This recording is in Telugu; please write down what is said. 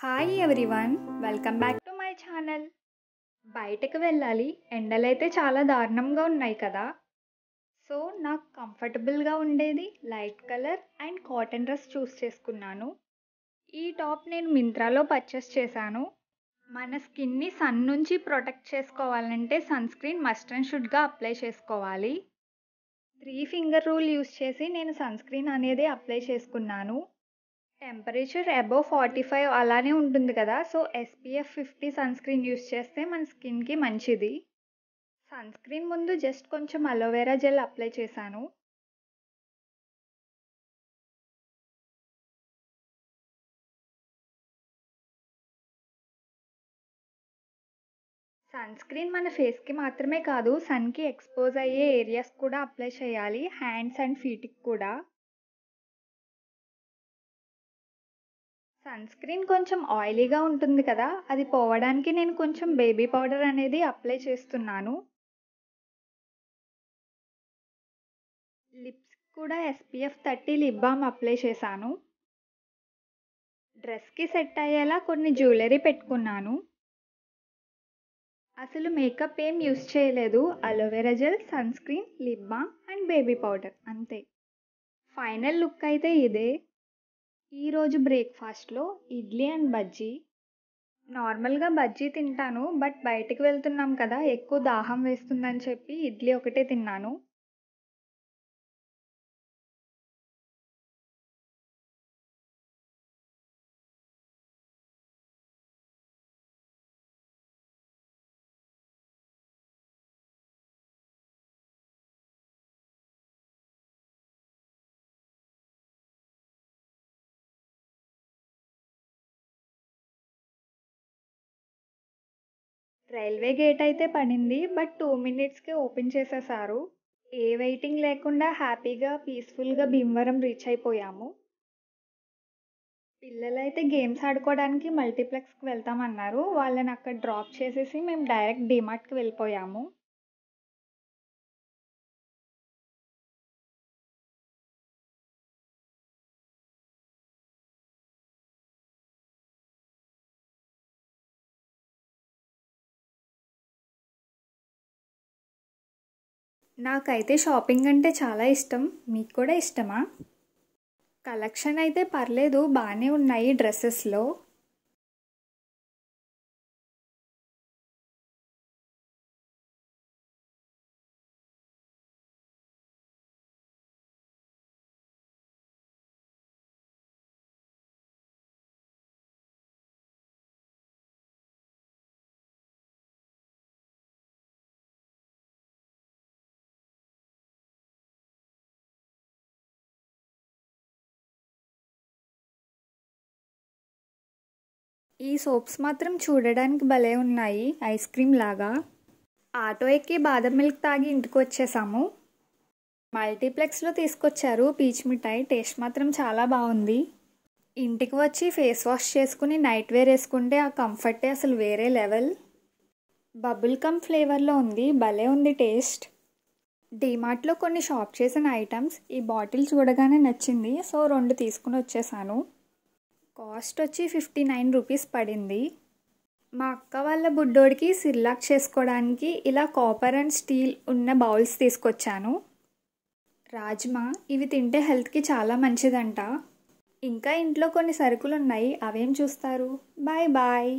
hi everyone welcome back to my channel బయటకు వెళ్ళాలి ఎండలైతే చాలా దారుణంగా ఉన్నాయి కదా సో నాకు కంఫర్టబుల్గా ఉండేది light colour and cotton dress choose చేసుకున్నాను ఈ టాప్ నేను మింత్రాలో పర్చేస్ చేశాను మన స్కిన్ని సన్ నుంచి ప్రొటెక్ట్ చేసుకోవాలంటే సన్ స్క్రీన్ మస్ట్ అండ్ షుడ్గా అప్లై చేసుకోవాలి త్రీ ఫింగర్ రూల్ యూస్ చేసి నేను సన్ స్క్రీన్ అనేది అప్లై చేసుకున్నాను టెంపరేచర్ అబోవ్ ఫార్టీ ఫైవ్ అలానే ఉంటుంది కదా so SPF fifty sunscreen use చేస్తే మన స్కిన్కి మంచిది సన్స్క్రీన్ ముందు జస్ట్ కొంచెం అలోవెరా జెల్ అప్లై చేశాను సన్ స్క్రీన్ మన ఫేస్కి మాత్రమే కాదు సన్కి ఎక్స్పోజ్ అయ్యే ఏరియాస్ కూడా అప్లై చేయాలి హ్యాండ్స్ అండ్ ఫీట్కి కూడా సన్ స్క్రీన్ కొంచెం ఆయిలీగా ఉంటుంది కదా అది పోవడానికి నేను కొంచెం బేబీ పౌడర్ అనేది అప్లై చేస్తున్నాను లిప్స్ కూడా SPF thirty lip balm apply చేశాను డ్రెస్కి సెట్ అయ్యేలా కొన్ని జ్యువెలరీ పెట్టుకున్నాను అసలు మేకప్ ఏం యూస్ చేయలేదు aloe vera gel sun screen lip balm and baby powder అంతే ఫైనల్ లుక్ అయితే ఇదే ఈరోజు బ్రేక్ఫాస్ట్లో ఇడ్లీ అండ్ బజ్జీ నార్మల్గా బజ్జీ తింటాను బట్ బయటకు వెళ్తున్నాం కదా ఎక్కువ దాహం వేస్తుందని చెప్పి ఇడ్లీ ఒకటే తిన్నాను రైల్వే గేట్ అయితే పడింది బట్ టూ మినిట్స్కే ఓపెన్ చేసేసారు ఏ వెయిటింగ్ లేకుండా హ్యాపీగా పీస్ఫుల్గా భీమవరం రీచ్ అయిపోయాము పిల్లలైతే గేమ్స్ ఆడుకోవడానికి మల్టీప్లెక్స్కి వెళ్తామన్నారు వాళ్ళని అక్కడ డ్రాప్ చేసేసి మేము డైరెక్ట్ డిమార్ట్కి వెళ్ళిపోయాము నాకైతే షాపింగ్ అంటే చాలా ఇష్టం మీకు కూడా ఇష్టమా కలెక్షన్ అయితే పర్లేదు బాగానే ఉన్నాయి డ్రెస్సెస్లో ఈ సోప్స్ మాత్రం చూడడానికి భలే ఉన్నాయి ఐస్ క్రీమ్ లాగా ఆటో ఎక్కి బాదం మిల్క్ తాగి ఇంటికి వచ్చేసాము మల్టీప్లెక్స్లో తీసుకొచ్చారు పీచ్ మిఠాయి టేస్ట్ మాత్రం చాలా బాగుంది ఇంటికి వచ్చి ఫేస్ వాష్ చేసుకుని నైట్ వేర్ వేసుకుంటే ఆ కంఫర్టే అసలు వేరే లెవెల్ బబుల్ కమ్ ఫ్లేవర్లో ఉంది భలే ఉంది టేస్ట్ డీమార్ట్లో కొన్ని షాప్ చేసిన ఐటమ్స్ ఈ బాటిల్ చూడగానే నచ్చింది సో రెండు తీసుకుని వచ్చేసాను కాస్ట్ వచ్చి ఫిఫ్టీ నైన్ రూపీస్ పడింది మా అక్క వాళ్ళ బుడ్డోడికి సిర్లాక్ చేసుకోవడానికి ఇలా కాపర్ అండ్ స్టీల్ ఉన్న బౌల్స్ తీసుకొచ్చాను రాజ్మా ఇవి తింటే హెల్త్కి చాలా మంచిదంట ఇంకా ఇంట్లో కొన్ని సరుకులు ఉన్నాయి అవేం చూస్తారు బాయ్ బాయ్